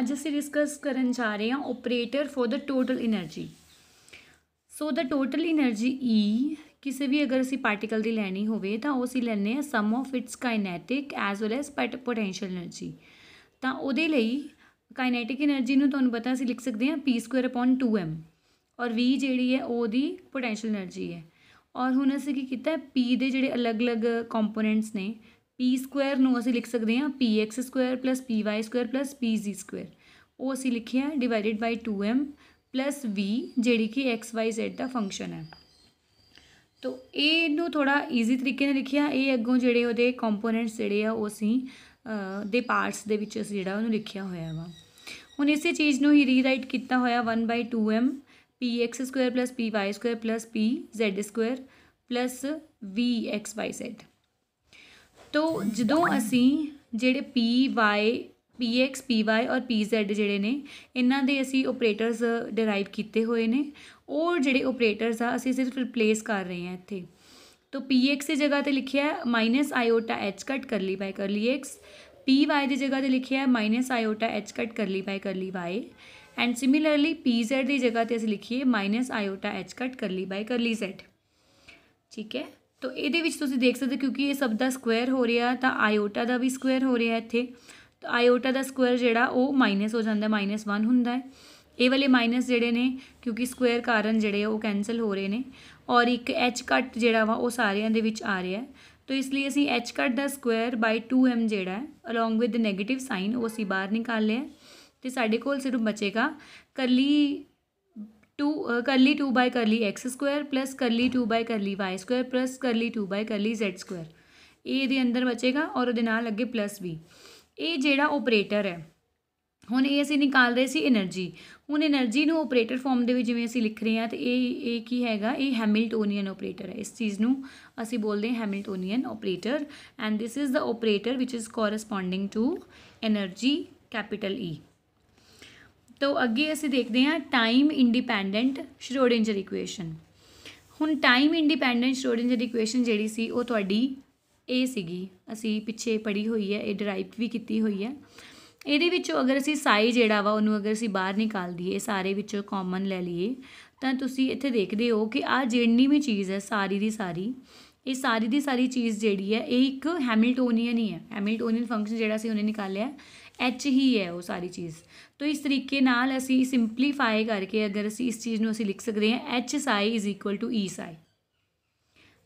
ਅੱਜ ਅਸੀਂ ਡਿਸਕਸ ਕਰਨ ਜਾ ਰਹੇ ਹਾਂ operator for the total energy so the total energy E ਕਿਸੇ ਵੀ ਅਗਰ ਅਸੀਂ ਪਾਰਟੀਕਲ ਦੀ ਲੈਣੀ ਹੋਵੇ ਤਾਂ ਉਹ ਅਸੀਂ ਲੈਣੇ ਆ some of its kinetic as well as potential energy ਤਾਂ ਉਹਦੇ ਲਈ ਕਾਈਨੈਟਿਕ એનર્ਜੀ ਨੂੰ ਤੁਹਾਨੂੰ ਪਤਾ ਅਸੀਂ ਲਿਖ ਸਕਦੇ ਹਾਂ p2/2m ਔਰ v ਜਿਹੜੀ ਹੈ ਉਹਦੀ ਪੋਟੈਂਸ਼ੀਅਲ એનર્ਜੀ ਹੈ ਔਰ ਹੁਣ ਅਸੀਂ ਕੀ ਕੀਤਾ p ਦੇ ਜਿਹੜੇ ਅਲੱਗ-ਅਲੱਗ ਕੰਪੋਨੈਂਟਸ ਨੇ p ਸਕੁਆਇਰ ਨੂੰ ਅਸੀਂ ਲਿਖ ਸਕਦੇ ਹਾਂ px x square plus p square plus p square ਉਹ ਅਸੀਂ ਲਿਖਿਆ ਡਿਵਾਈਡਡ ਬਾਈ 2m ਪਲੱਸ v ਜਿਹੜੀ ਕਿ x y z ਦਾ ਫੰਕਸ਼ਨ ਹੈ ਤੋ ਇਹ ਨੂੰ ਥੋੜਾ ਈਜ਼ੀ ਤਰੀਕੇ ਨਾਲ ਲਿਖਿਆ ਇਹ ਅੱਗੋਂ ਜਿਹੜੇ ਉਹਦੇ ਕੰਪੋਨੈਂਟਸ ਜਿਹੜੇ ਆ ਉਹ ਅਸੀਂ ਦੇ ਪਾਰਟਸ ਦੇ ਵਿੱਚ ਅਸੀਂ ਜਿਹੜਾ ਉਹਨੂੰ ਲਿਖਿਆ ਹੋਇਆ ਵਾ ਹੁਣ ਇਸੇ ਚੀਜ਼ ਨੂੰ ਹੀ ਰੀਰਾਈਟ ਕੀਤਾ ਹੋਇਆ 1/2m px2 py2 pz2 vxyz ਤੋ ਜਦੋਂ ਅਸੀਂ ਜਿਹੜੇ p y p x p y ਔਰ ਪੀ ਜ਼ੈਡ ਜਿਹੜੇ ਨੇ ਇਹਨਾਂ ਦੇ ਅਸੀਂ ਆਪਰੇਟਰਸ ਡਿਰਾਈਵ ਕੀਤੇ ਹੋਏ ਨੇ ਔਰ ਜਿਹੜੇ ਆਪਰੇਟਰਸ ਆ ਅਸੀਂ ਸਿਰਫ ਰਿਪਲੇਸ ਕਰ ਰਹੇ ਹਾਂ ਇੱਥੇ ਤੋ ਪੀ ਐਕਸ ਦੀ ਜਗ੍ਹਾ ਤੇ ਲਿਖਿਆ ਹੈ ਮਾਈਨਸ ਆਇਓਟਾ ਐਚ ਕੱਟ ਕਰ ਲਈ ਬਾਈ ਕਰ ਲਈ ਐਕਸ ਪੀ ਵਾਈ ਦੀ ਜਗ੍ਹਾ ਤੇ ਲਿਖਿਆ ਹੈ ਮਾਈਨਸ ਆਇਓਟਾ ਐਚ ਕੱਟ ਕਰ ਲਈ ਬਾਈ ਕਰ ਲਈ y and similarly p z ਦੀ ਜਗ੍ਹਾ ਤੇ ਅਸੀਂ ਲਿਖੀਏ ਮਾਈਨਸ ਆਇਓਟਾ ਐਚ ਕੱਟ ਕਰ ਲਈ ਬਾਈ ਕਰ ਲਈ ਜ਼ੈਡ ਠੀਕ ਹੈ ਤਾਂ ਇਹਦੇ ਵਿੱਚ ਤੁਸੀਂ ਦੇਖ ਸਕਦੇ ਕਿਉਂਕਿ ਇਹ ਸਭ ਦਾ ਸਕੁਅਰ ਹੋ ਰਿਹਾ ਤਾਂ ਆਇਓਟਾ ਦਾ ਵੀ ਸਕੁਅਰ ਹੋ ਰਿਹਾ ਇੱਥੇ ਤਾਂ ਆਇਓਟਾ ਦਾ ਸਕੁਅਰ ਜਿਹੜਾ ਉਹ ਮਾਈਨਸ ਹੋ ਜਾਂਦਾ ਮਾਈਨਸ 1 ਹੁੰਦਾ ਹੈ ਇਹ ਵਾਲੇ ਮਾਈਨਸ ਜਿਹੜੇ ਨੇ ਕਿਉਂਕਿ ਸਕੁਅਰ ਕਾਰਨ ਜਿਹੜੇ ਉਹ ਕੈਨਸਲ ਹੋ ਰਹੇ ਨੇ ਔਰ ਇੱਕ ਐਚ ਕੱਟ ਜਿਹੜਾ ਵਾ ਉਹ ਸਾਰਿਆਂ ਦੇ ਵਿੱਚ ਆ ਰਿਹਾ ਤੋ ਇਸ ਲਈ ਅਸੀਂ ਐਚ ਕੱਟ ਦਾ ਸਕੁਅਰ 2m ਜਿਹੜਾ ਹੈ ਅਲੋਂਗ ਵਿਦ ਨੈਗੇਟਿਵ ਸਾਈਨ ਉਹ ਅਸੀਂ ਬਾਹਰ ਨਿਕਾਲ ਲਿਆ ਤੇ ਸਾਡੇ ਕੋਲ ਸਿਰਫ ਬਚੇਗਾ curly two curly two by curly x square plus curly two by curly y square plus curly 2 by curly z square ਇਹ ਇਹਦੇ ਅੰਦਰ ਬਚੇਗਾ ਔਰ ਉਹਦੇ ਨਾਲ ਅੱਗੇ ਪਲੱਸ ਵੀ ਇਹ ਜਿਹੜਾ ਆਪਰੇਟਰ ਹੈ ਹੁਣ ਇਹ ਅਸੀਂ ਨਿਕਾਲ ਰਹੇ ਸੀ એનર્ਜੀ ਹੁਣ એનર્ਜੀ ਨੂੰ ਆਪਰੇਟਰ ਫਾਰਮ ਦੇ ਵਿੱਚ ਜਿਵੇਂ ਅਸੀਂ ਲਿਖ ਰਹੇ ਹਾਂ ਤੇ ਇਹ ਇਹ ਕੀ ਹੈਗਾ ਇਹ ਹੈਮਿਲਟੋਨੀਅਨ ਆਪਰੇਟਰ ਹੈ ਇਸ ਚੀਜ਼ ਨੂੰ ਅਸੀਂ ਬੋਲਦੇ ਹਾਂ Hamiltonian operator and this is the operator which is corresponding to energy capital E ਤਾਂ ਅੱਗੇ ਅਸੀਂ ਦੇਖਦੇ ਹਾਂ ਟਾਈਮ ਇੰਡੀਪੈਂਡੈਂਟ ਸ਼ਰੋਡਿੰਜਰ ਇਕੁਏਸ਼ਨ ਹੁਣ ਟਾਈਮ ਇੰਡੀਪੈਂਡੈਂਟ ਸ਼ਰੋਡਿੰਜਰ ਇਕੁਏਸ਼ਨ ਜਿਹੜੀ ਸੀ ਉਹ ਤੁਹਾਡੀ ਇਹ ਸੀਗੀ ਅਸੀਂ ਪਿੱਛੇ ਪੜ੍ਹੀ ਹੋਈ ਹੈ ਇਹ ਡਰਾਈਵ ਵੀ ਕੀਤੀ ਹੋਈ ਹੈ ਇਹਦੇ ਵਿੱਚੋਂ ਅਗਰ ਅਸੀਂ ਸਾਈ ਜਿਹੜਾ ਵਾ ਉਹਨੂੰ ਅਗਰ ਅਸੀਂ ਬਾਹਰ ਨਿਕਾਲ ਦਈਏ ਸਾਰੇ ਵਿੱਚੋਂ ਕਾਮਨ ਲੈ ਲਈਏ ਤਾਂ ਤੁਸੀਂ ਇੱਥੇ ਦੇਖਦੇ ਹੋ ਕਿ ਆ ਜਿਹੜੀ ਵੀ ਚੀਜ਼ ਹੈ ਸਾਰੀ ਦੀ ਸਾਰੀ ਇਹ ਸਾਰੀ ਦੀ ਸਾਰੀ ਚੀਜ਼ ਜਿਹੜੀ ਹੈ ਇਹ ਇੱਕ ਹੈਮਿਲਟੋਨੀਅਨ ਹੀ ਹੈ ਹੈਮਿਲਟੋਨੀਅਨ ਫੰਕਸ਼ਨ ਜਿਹੜਾ ਸੀ ਉਹਨੇ ਨਿਕਾਲਿਆ ਐਚ ਹੀ ਹੈ ਉਹ ਸਾਰੀ ਚੀਜ਼ ਤੋ ਇਸ ਤਰੀਕੇ ਨਾਲ ਅਸੀਂ ਸਿੰਪਲੀਫਾਈ ਕਰਕੇ ਅਗਰ ਅਸੀਂ ਇਸ ਚੀਜ਼ ਨੂੰ ਅਸੀਂ ਲਿਖ ਸਕਦੇ ਹਾਂ H psi is equal to E psi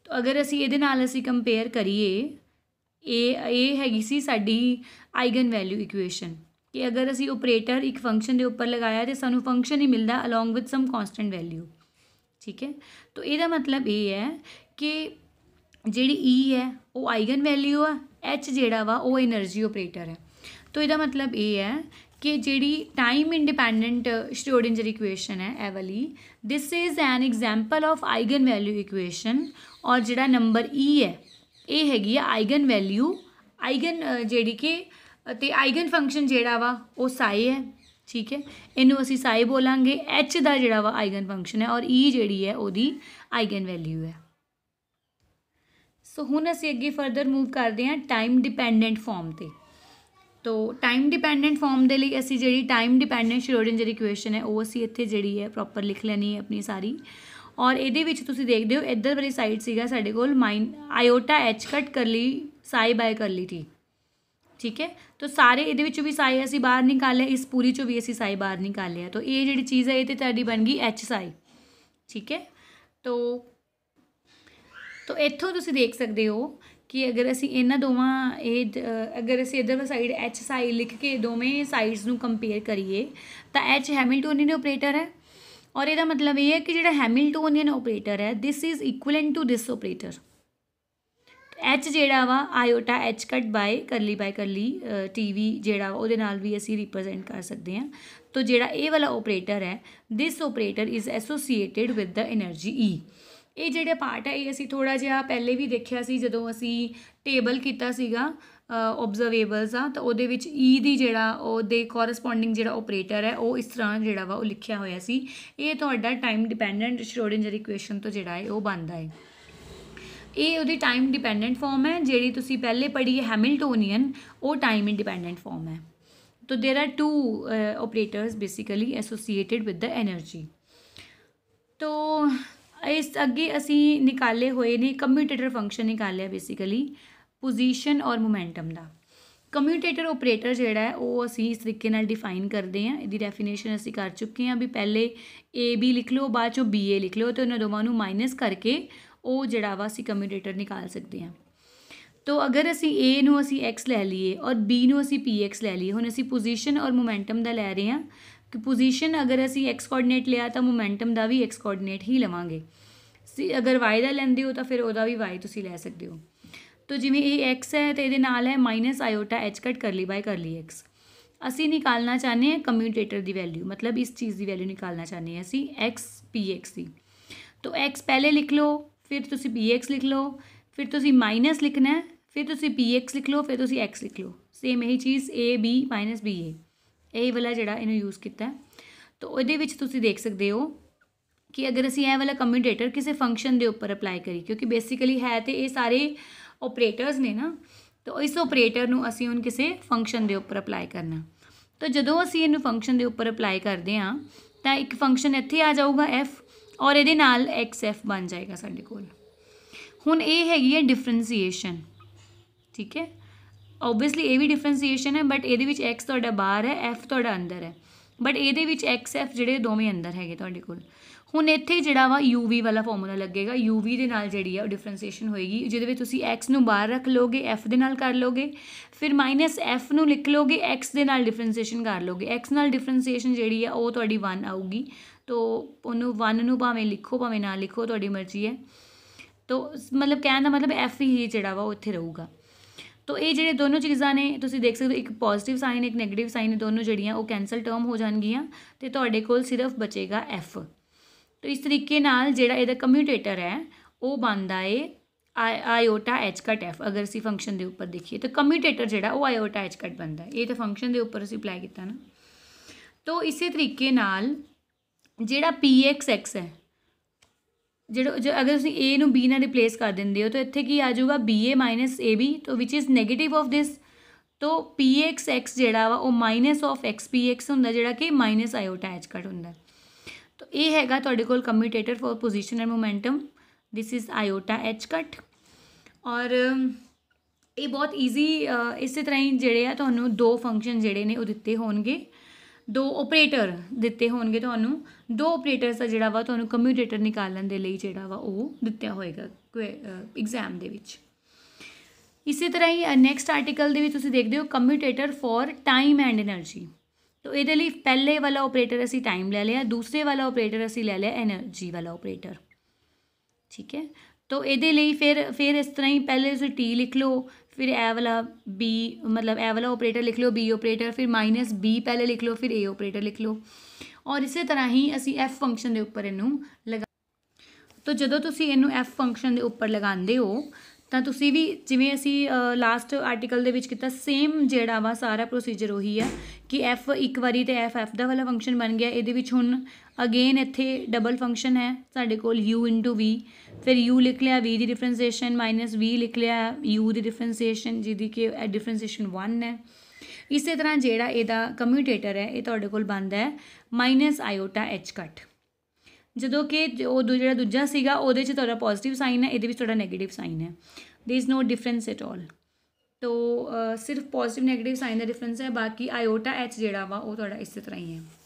ਤੋ ਅਗਰ ਅਸੀਂ ਇਹਦੇ ਨਾਲ ਅਸੀਂ ਕੰਪੇਅਰ ਕਰੀਏ ਇਹ ਇਹ ਹੈਗੀ ਸੀ ਸਾਡੀ ਆਈਗਨ ਵੈਲਿਊ ਇਕੁਏਸ਼ਨ ਕਿ ਅਗਰ ਅਸੀਂ ਆਪਰੇਟਰ ਇੱਕ ਫੰਕਸ਼ਨ ਦੇ ਉੱਪਰ ਲਗਾਇਆ ਤੇ ਸਾਨੂੰ ਫੰਕਸ਼ਨ ਹੀ ਮਿਲਦਾ along with some constant value ਠੀਕ ਹੈ ਤੋ ਇਹਦਾ ਮਤਲਬ ਇਹ ਹੈ ਕਿ ਜਿਹੜੀ E ਹੈ ਉਹ ਆਈਗਨ ਵੈਲਿਊ ਆ H ਜਿਹੜਾ ਵਾ ਉਹ એનર્ਜੀ ਆਪਰੇਟਰ ਹੈ तो ਇਹਦਾ ਮਤਲਬ ਇਹ ਹੈ ਕਿ ਜਿਹੜੀ ਟਾਈਮ ਇੰਡੀਪੈਂਡੈਂਟ ਸ਼੍ਰੋਡਿੰਜਰ ਇਕੁਏਸ਼ਨ ਹੈ ਇਹ ਵਾਲੀ this is an example of eigenvalue equation ਔਰ ਜਿਹੜਾ ਨੰਬਰ E ਹੈ ਇਹ ਹੈਗੀ ਹੈ ਆਈਗਨ ਵੈਲਿਊ ਆਈਗਨ ਜਿਹੜੀ ਕਿ ਤੇ ਆਈਗਨ ਫੰਕਸ਼ਨ ਜਿਹੜਾ ਵਾ ਉਹ ਸਾਈ ਹੈ ਠੀਕ ਹੈ ਇਹਨੂੰ ਅਸੀਂ ਸਾਈ ਬੋਲਾਂਗੇ H ਦਾ ਜਿਹੜਾ ਵਾ ਆਈਗਨ ਫੰਕਸ਼ਨ ਹੈ ਔਰ E ਜਿਹੜੀ ਹੈ ਉਹਦੀ ਆਈਗਨ ਵੈਲਿਊ ਹੈ ਸੋ ਹੁਣ ਅਸੀਂ ਅੱਗੇ ਫਰਦਰ ਮੂਵ ਕਰਦੇ ਹਾਂ ਟਾਈਮ ਡਿਪੈਂਡੈਂਟ ਫਾਰਮ ਤੇ ਤੋ ਟਾਈਮ ਡਿਪੈਂਡੈਂਟ ਫਾਰਮ ਦੇ ਲਈ ਅਸੀਂ ਜਿਹੜੀ ਟਾਈਮ ਡਿਪੈਂਡੈਂਟ ਸ਼ਰੋਡਿੰਜਰ ਇਕੁਏਸ਼ਨ ਹੈ ਉਹ ਅਸੀਂ ਇੱਥੇ ਜਿਹੜੀ ਹੈ ਪ੍ਰੋਪਰ ਲਿਖ ਲੈਣੀ ਹੈ ਆਪਣੀ ਸਾਰੀ ਔਰ ਇਹਦੇ ਵਿੱਚ ਤੁਸੀਂ ਦੇਖਦੇ ਹੋ ਇੱਧਰ ਵਾਲੀ ਸਾਈਡ ਸੀਗਾ ਸਾਡੇ ਕੋਲ ਮਾਈਨ ਆਇਓਟਾ ਐਚ ਕੱਟ ਕਰ ਲਈ ਸਾਈ ਬਾਈ ਕਰ ਲਈ ਟੀ ਠੀਕ ਹੈ ਤੋ ਸਾਰੇ ਇਹਦੇ ਵਿੱਚੋਂ ਵੀ ਸਾਈ ਅਸੀਂ ਬਾਹਰ ਨਿਕਾਲੇ ਇਸ ਪੂਰੀ ਚੋਂ ਵੀ ਅਸੀਂ ਸਾਈ ਬਾਹਰ ਨਿਕਾਲਿਆ ਤੋ ਇਹ ਜਿਹੜੀ ਚੀਜ਼ ਹੈ ਇਹ ਤੇ ਤੁਹਾਡੀ ਬਣ ਗਈ ਐਚ ਸਾਈ ਠੀਕ ਹੈ ਤੋ ਤੋ ਇੱਥੋਂ ਤੁਸੀਂ ਦੇਖ ਸਕਦੇ ਹੋ ਕਿ ਅਗਰ ਅਸੀਂ ਇਹਨਾਂ ਦੋਵਾਂ ਇਹ ਅਗਰ ਅਸੀਂ ਇਧਰ ਸਾਈਡ ਐਚ ਸਾਈ ਲਿਖ ਕੇ ਦੋਵੇਂ ਸਾਈਡਸ ਨੂੰ ਕੰਪੇਅਰ ਕਰੀਏ ਤਾਂ ਐਚ ਹੈਮਿਲਟੋਨੀਅਨ ਆਪਰੇਟਰ ਹੈ ਔਰ ਇਹਦਾ ਮਤਲਬ ਇਹ ਹੈ ਕਿ ਜਿਹੜਾ ਹੈਮਿਲਟੋਨੀਅਨ ਆਪਰੇਟਰ ਹੈ this is equivalent to this operator H ਜਿਹੜਾ ਵਾ ਆਇਓਟਾ ਐਚ ਕੱਟ ਬਾਈ ਕਰਲੀ ਬਾਈ ਕਰਲੀ ਟੀਵੀ ਜਿਹੜਾ ਉਹਦੇ ਨਾਲ ਵੀ ਅਸੀਂ ਰਿਪਰੈਜ਼ੈਂਟ ਕਰ ਸਕਦੇ ਹਾਂ ਤੋ ਜਿਹੜਾ ਇਹ ਵਾਲਾ ਆਪਰੇਟਰ ਹੈ this operator is associated with the energy E ਇਹ ਜਿਹੜਾ ਪਾਰਟ ਹੈ ਇਹ ਅਸੀਂ ਥੋੜਾ ਜਿਹਾ ਪਹਿਲੇ ਵੀ ਦੇਖਿਆ ਸੀ ਜਦੋਂ ਅਸੀਂ ਟੇਬਲ ਕੀਤਾ ਸੀਗਾ ਆਬਜ਼ਰਵੇਬਲਸ ਆ ਤਾਂ ਉਹਦੇ ਵਿੱਚ ਈ e ਦੀ ਜਿਹੜਾ ਉਹਦੇ ਕੋਰਸਪੋਂਡਿੰਗ ਜਿਹੜਾ ਆਪਰੇਟਰ ਹੈ ਉਹ ਇਸ ਤਰ੍ਹਾਂ ਜਿਹੜਾ ਵਾ ਉਹ ਲਿਖਿਆ ਹੋਇਆ ਸੀ ਇਹ ਤੁਹਾਡਾ ਟਾਈਮ ਡਿਪੈਂਡੈਂਟ ਸ਼੍ਰੋਡਿੰਗਰ ਇਕੁਏਸ਼ਨ ਤੋਂ ਜਿਹੜਾ ਹੈ ਉਹ ਬਣਦਾ ਹੈ ਇਹ ਉਹਦੀ ਟਾਈਮ ਡਿਪੈਂਡੈਂਟ ਫਾਰਮ ਹੈ ਜਿਹੜੀ ਤੁਸੀਂ ਪਹਿਲੇ ਪੜ੍ਹੀ ਹੈ ਹੈਮਿਲਟੋਨੀਅਨ ਉਹ ਟਾਈਮ ਇੰਡੀਪੈਂਡੈਂਟ ਫਾਰਮ ਹੈ ਤੋ there are two operators basically associated with the energy तो ਇਸ ਅੱਗੇ ਅਸੀਂ ਨਿਕਾਲੇ ਹੋਏ ਨੇ ਕਮਿਊਟੇਟਰ ਫੰਕਸ਼ਨ ਨਿਕਾਲਿਆ ਬੇਸਿਕਲੀ ਪੋਜੀਸ਼ਨ ਔਰ ਮੋਮੈਂਟਮ ਦਾ ਕਮਿਊਟੇਟਰ ਆਪਰੇਟਰ ਜਿਹੜਾ ਹੈ ਉਹ ਅਸੀਂ ਇਸ ਤਰੀਕੇ ਨਾਲ ਡਿਫਾਈਨ ਕਰਦੇ ਹਾਂ ਇਹਦੀ ਡੈਫੀਨੇਸ਼ਨ ਅਸੀਂ ਕਰ ਚੁੱਕੇ ਹਾਂ ਵੀ ਪਹਿਲੇ ਏ ਬੀ ਲਿਖ ਲਓ ਬਾਅਦ ਚੋਂ ਬੀ ਏ ਲਿਖ ਲਓ ਤੇ ਉਹਨਾਂ ਦੋਵਾਂ ਨੂੰ ਮਾਈਨਸ ਕਰਕੇ ਉਹ ਜਿਹੜਾ ਵਾ ਅਸੀਂ ਕਮਿਊਟੇਟਰ ਨਿਕਾਲ ਸਕਦੇ ਹਾਂ ਤੋ ਅਗਰ ਅਸੀਂ A ਨੂੰ ਅਸੀਂ x ਲੈ ਲਈਏ ਔਰ B ਨੂੰ ਅਸੀਂ px ਲੈ ਲਈਏ ਹੁਣ ਅਸੀਂ ਪੋਜੀਸ਼ਨ ਔਰ ਮੋਮੈਂਟਮ ਦਾ ਲੈ ਰਹੇ ਹਾਂ ਕਿ ਪੋਜੀਸ਼ਨ ਅਗਰ ਅਸੀਂ x ਕੋਆਰਡੀਨੇਟ ਲਿਆ ਤਾਂ ਮੋਮੈਂਟਮ ਦਾ ਵੀ x ਕੋਆਰਡੀਨੇਟ ਹੀ ਲਵਾਂਗੇ ਸੀ ਅਗਰ y ਦਾ ਲੈਂਦੇ ਹੋ ਤਾਂ ਫਿਰ ਉਹਦਾ ਵੀ y ਤੁਸੀਂ ਲੈ ਸਕਦੇ ਹੋ ਤੋ ਜਿਵੇਂ ਇਹ x ਹੈ ਤੇ ਇਹਦੇ ਨਾਲ ਹੈ ਮਾਈਨਸ ਆਇਓਟਾ h ਕੱਟ ਕਰ ਲਈ ਬਾਈ ਕਰ ਲਈ x ਅਸੀਂ ਨਿਕਾਲਣਾ ਚਾਹੁੰਦੇ ਹਾਂ ਕਮਿਊਟੇਟਰ ਦੀ ਵੈਲਿਊ ਮਤਲਬ ਇਸ ਚੀਜ਼ ਦੀ ਵੈਲਿਊ ਨਿਕਾਲਣਾ ਚਾਹੁੰਦੇ ਹਾਂ ਅਸੀਂ x px ਦੀ ਤੋ x ਪਹਿਲੇ ਲਿਖ ਲਓ ਫਿਰ ਤੁਸੀਂ px ਲਿਖ ਲਓ ਫਿਰ ਤੁਸੀਂ ਮਾਈਨਸ ਲਿਖਣਾ ਫਿਰ ਤੁਸੀਂ px ਲਿਖ ਲਓ ਫਿਰ ਤੁਸੀਂ x ਲਿਖ ਲਓ ਸੇਮ ਇਹੀ ਚੀਜ਼ ab ba ਇਹ ਵਾਲਾ ਜਿਹੜਾ ਇਹਨੂੰ ਯੂਜ਼ ਕੀਤਾ ਤਾਂ ਇਹਦੇ ਵਿੱਚ ਤੁਸੀਂ ਦੇਖ ਸਕਦੇ ਹੋ ਕਿ ਅਗਰ ਅਸੀਂ ਇਹ ਵਾਲਾ ਕਮਿਊਟੇਟਰ ਕਿਸੇ ਫੰਕਸ਼ਨ ਦੇ ਉੱਪਰ ਅਪਲਾਈ ਕਰੀ ਕਿਉਂਕਿ ਬੇਸਿਕਲੀ ਹੈ ਤੇ ਇਹ ਸਾਰੇ ਆਪਰੇਟਰਸ ਨੇ ਨਾ ਤਾਂ ਇਸ ਆਪਰੇਟਰ ਨੂੰ ਅਸੀਂ ਹੁਣ ਕਿਸੇ ਫੰਕਸ਼ਨ ਦੇ ਉੱਪਰ ਅਪਲਾਈ ਕਰਨਾ ਤਾਂ ਜਦੋਂ ਅਸੀਂ ਇਹਨੂੰ ਫੰਕਸ਼ਨ ਦੇ ਉੱਪਰ ਅਪਲਾਈ ਕਰਦੇ ਹਾਂ ਤਾਂ ਇੱਕ ਫੰਕਸ਼ਨ ਇੱਥੇ ਆ ਜਾਊਗਾ f ਔਰ ਇਹਦੇ ਨਾਲ xf ਬਣ ਜਾਏਗਾ ਸਾਡੇ ਕੋਲ ਹੁਣ ਇਹ ਹੈਗੀ ਹੈ ਡਿਫਰੈਂਸੀਏਸ਼ਨ ਠੀਕ ਹੈ ਆਬਵੀਅਸਲੀ ਇਹ ਵੀ ਡਿਫਰੈਂਸੀਏਸ਼ਨ ਹੈ ਬਟ ਇਹਦੇ ਵਿੱਚ x ਤੁਹਾਡਾ ਬਾਹਰ ਹੈ f ਤੁਹਾਡਾ ਅੰਦਰ ਹੈ ਬਟ ਇਹਦੇ ਵਿੱਚ x f ਜਿਹੜੇ ਦੋਵੇਂ ਅੰਦਰ ਹੈਗੇ ਤੁਹਾਡੇ ਕੋਲ ਹੁਣ ਇੱਥੇ ਜਿਹੜਾ ਵਾ uv ਵਾਲਾ ਫਾਰਮੂਲਾ ਲੱਗੇਗਾ uv ਦੇ ਨਾਲ ਜਿਹੜੀ ਆ ਉਹ ਡਿਫਰੈਂਸੀਏਸ਼ਨ ਹੋਏਗੀ ਜਿਹਦੇ ਵਿੱਚ ਤੁਸੀਂ x ਨੂੰ ਬਾਹਰ ਰੱਖ ਲੋਗੇ f ਦੇ ਨਾਲ ਕਰ ਲੋਗੇ ਫਿਰ -f ਨੂੰ ਲਿਖ ਲੋਗੇ x ਦੇ ਨਾਲ ਡਿਫਰੈਂਸੀਏਸ਼ਨ ਕਰ ਲੋਗੇ x ਨਾਲ ਡਿਫਰੈਂਸੀਏਸ਼ਨ ਜਿਹੜੀ ਆ ਉਹ ਤੁਹਾਡੀ 1 ਆਊਗੀ ਤੋ ਉਹਨੂੰ 1 ਨੂੰ ਭਾਵੇਂ ਲਿਖੋ ਭਾਵੇਂ ਨਾ ਲਿਖੋ ਤੁਹਾਡੀ ਮਰਜ਼ੀ ਹੈ ਤੋ ਮਤਲਬ ਕਹਿਣ ਦਾ ਮਤਲਬ f ਹੀ ਜਿਹੜਾ ਵਾ ਉੱਥੇ ਰਹੂਗਾ ਤੋ ਇਹ ਜਿਹੜੇ ਦੋਨੋਂ ਚੀਜ਼ਾਂ ਨੇ ਤੁਸੀਂ ਦੇਖ ਸਕਦੇ ਹੋ ਇੱਕ ਪੋਜ਼ਿਟਿਵ ਸਾਈਨ ਇੱਕ 네ਗੇਟਿਵ ਸਾਈਨ ਦੋਨੋਂ ਜਿਹੜੀਆਂ ਉਹ ਕੈਨਸਲ ਟਰਮ ਹੋ ਜਾਣਗੀਆਂ ਤੇ ਤੁਹਾਡੇ ਕੋਲ ਸਿਰਫ ਬਚੇਗਾ f ਤੋ ਇਸ ਤਰੀਕੇ ਨਾਲ ਜਿਹੜਾ ਇਹਦਾ ਕਮਿਊਟੇਟਰ ਹੈ ਉਹ ਬਣਦਾ ਏ ਆਇਓਟਾ h ਕਟ f ਅਗਰ ਅਸੀਂ ਫੰਕਸ਼ਨ ਦੇ ਉੱਪਰ ਦੇਖੀਏ ਤਾਂ ਕਮਿਊਟੇਟਰ ਜਿਹੜਾ ਉਹ ਆਇਓਟਾ h ਕਟ ਬਣਦਾ ਇਹ ਤਾਂ ਫੰਕਸ਼ਨ ਦੇ ਉੱਪਰ ਅਸੀਂ ਅਪਲਾਈ ਕੀਤਾ ਨਾ ਤੋ ਇਸੇ ਤਰੀਕੇ ਨਾਲ ਜਿਹੜਾ px x ਹੈ ਜਿਹੜਾ ਜੇ ਅਗਰ ਤੁਸੀਂ a ਨੂੰ b ਨਾਲ ਰਿਪਲੇਸ ਕਰ ਦਿੰਦੇ ਹੋ ਤਾਂ ਇੱਥੇ ਕੀ ਆ ਜਾਊਗਾ ba ab ਤੋਂ which is negative of this ਤੋਂ pxx ਜਿਹੜਾ ਵਾ ਉਹ ਮਾਈਨਸ ਆਫ xpx ਹੁੰਦਾ ਜਿਹੜਾ ਕਿ ਮਾਈਨਸ ਆਇਓਟਾ ਐਚ ਕਰ ਹੁੰਦਾ ਤਾਂ ਇਹ ਹੈਗਾ ਤੁਹਾਡੇ ਕੋਲ commutator for position and momentum this is iota H cut ਔਰ ਇਹ ਬਹੁਤ ਈਜ਼ੀ ਇਸੇ ਤਰ੍ਹਾਂ ਹੀ ਜਿਹੜੇ ਆ ਤੁਹਾਨੂੰ ਦੋ ਫੰਕਸ਼ਨ ਜਿਹੜੇ ਨੇ ਉਹ ਦਿੱਤੇ ਹੋਣਗੇ ਦੋ ਆਪਰੇਟਰ ਦਿੱਤੇ ਹੋਣਗੇ ਤੁਹਾਨੂੰ ਦੋ ਆਪਰੇਟਰਸ ਦਾ ਜਿਹੜਾ ਵਾ ਤੁਹਾਨੂੰ ਕਮਿਊਟੇਟਰ ਨਿਕਾਲਣ ਦੇ ਲਈ ਜਿਹੜਾ ਵਾ ਉਹ ਦਿੱਤਾ ਹੋਏਗਾ ਐਗਜ਼ਾਮ ਦੇ ਵਿੱਚ ਇਸੇ ਤਰ੍ਹਾਂ ਹੀ ਨੈਕਸਟ ਆਰਟੀਕਲ ਦੇ ਵਿੱਚ ਤੁਸੀਂ ਦੇਖਦੇ ਹੋ commutator for time and energy ਤਾਂ ਇਹਦੇ ਲਈ ਪਹਿਲੇ ਵਾਲਾ ਆਪਰੇਟਰ ਅਸੀਂ ਟਾਈਮ ਲੈ ਲਿਆ ਦੂਸਰੇ ਵਾਲਾ ਆਪਰੇਟਰ ਅਸੀਂ ਲੈ ਲਿਆ એનર્ਜੀ ਵਾਲਾ ਆਪਰੇਟਰ ਠੀਕ ਹੈ ਤਾਂ ਇਹਦੇ ਲਈ ਫਿਰ ਫਿਰ ਇਸ ਤਰ੍ਹਾਂ ਹੀ ਪਹਿਲੇ ਤੁਸੀਂ ਟੀ ਲਿਖ ਲਓ ਫਿਰ ए ਵਾਲਾ b मतलब ए ਵਾਲਾ ऑपरेटर ਲਿਖ लो b ऑपरेटर ਫਿਰ माइनस बी ਪਹਿਲੇ ਲਿਖ ਲਓ ਫਿਰ a ਆਪਰੇਟਰ ਲਿਖ ਲਓ ਔਰ ਇਸੇ ਤਰ੍ਹਾਂ ਹੀ ਅਸੀਂ f ਫੰਕਸ਼ਨ ਦੇ ਉੱਪਰ ਇਹਨੂੰ ਲਗਾ ਤੋ ਜਦੋਂ ਤੁਸੀਂ ਇਹਨੂੰ f ਫੰਕਸ਼ਨ ਦੇ ਉੱਪਰ ਲਗਾਉਂਦੇ ਹੋ ਤਾਂ ਤੁਸੀਂ ਵੀ ਜਿਵੇਂ ਅਸੀਂ ਲਾਸਟ ਆਰਟੀਕਲ ਦੇ ਵਿੱਚ ਕੀਤਾ ਸੇਮ ਜਿਹੜਾ ਵਾ ਸਾਰਾ ਪ੍ਰੋਸੀਜਰ ਉਹੀ ਆ ਕਿ ਐਫ ਇੱਕ ਵਾਰੀ ਤੇ ਐਫ ਐਫ ਦਾ ਵਾਲਾ ਫੰਕਸ਼ਨ ਬਣ ਗਿਆ ਇਹਦੇ ਵਿੱਚ ਹੁਣ ਅਗੇਨ ਇੱਥੇ ਡਬਲ ਫੰਕਸ਼ਨ ਹੈ ਸਾਡੇ ਕੋਲ u v ਫਿਰ u ਲਿਖ ਲਿਆ v ਦੀ ਡਿਫਰੈਂਸੀਏਸ਼ਨ v ਲਿਖ ਲਿਆ u ਦੀ ਡਿਫਰੈਂਸੀਏਸ਼ਨ ਜਿਹਦੀ ਕਿ ਡਿਫਰੈਂਸੀਏਸ਼ਨ 1 ਹੈ ਇਸੇ ਤਰ੍ਹਾਂ ਜਿਹੜਾ ਇਹਦਾ ਕਮਿਊਟੇਟਰ ਹੈ ਇਹ ਤੁਹਾਡੇ ਕੋਲ ਬੰਦ ਹੈ ਮਾਈਨਸ ਆਇਓਟਾ h ਕਟ ਜਦੋਂ ਕਿ ਉਹ ਜਿਹੜਾ ਦੂਜਾ ਸੀਗਾ ਉਹਦੇ 'ਚ ਤੁਹਾਡਾ ਪੋਜ਼ਿਟਿਵ ਸਾਈਨ ਹੈ ਇਹਦੇ ਵਿੱਚ ਤੁਹਾਡਾ ਨੈਗੇਟਿਵ ਸਾਈਨ ਹੈ there is no difference at all ਤੋ ਸਿਰਫ ਪੋਜ਼ਿਟਿਵ ਨੈਗੇਟਿਵ ਸਾਈਨ ਦਾ ਡਿਫਰੈਂਸ ਹੈ ਬਾਕੀ ਆਇਓਟਾ ਐਚ ਜਿਹੜਾ ਵਾ ਉਹ ਤੁਹਾਡਾ ਇਸੇ ਤਰ੍ਹਾਂ ਹੀ ਹੈ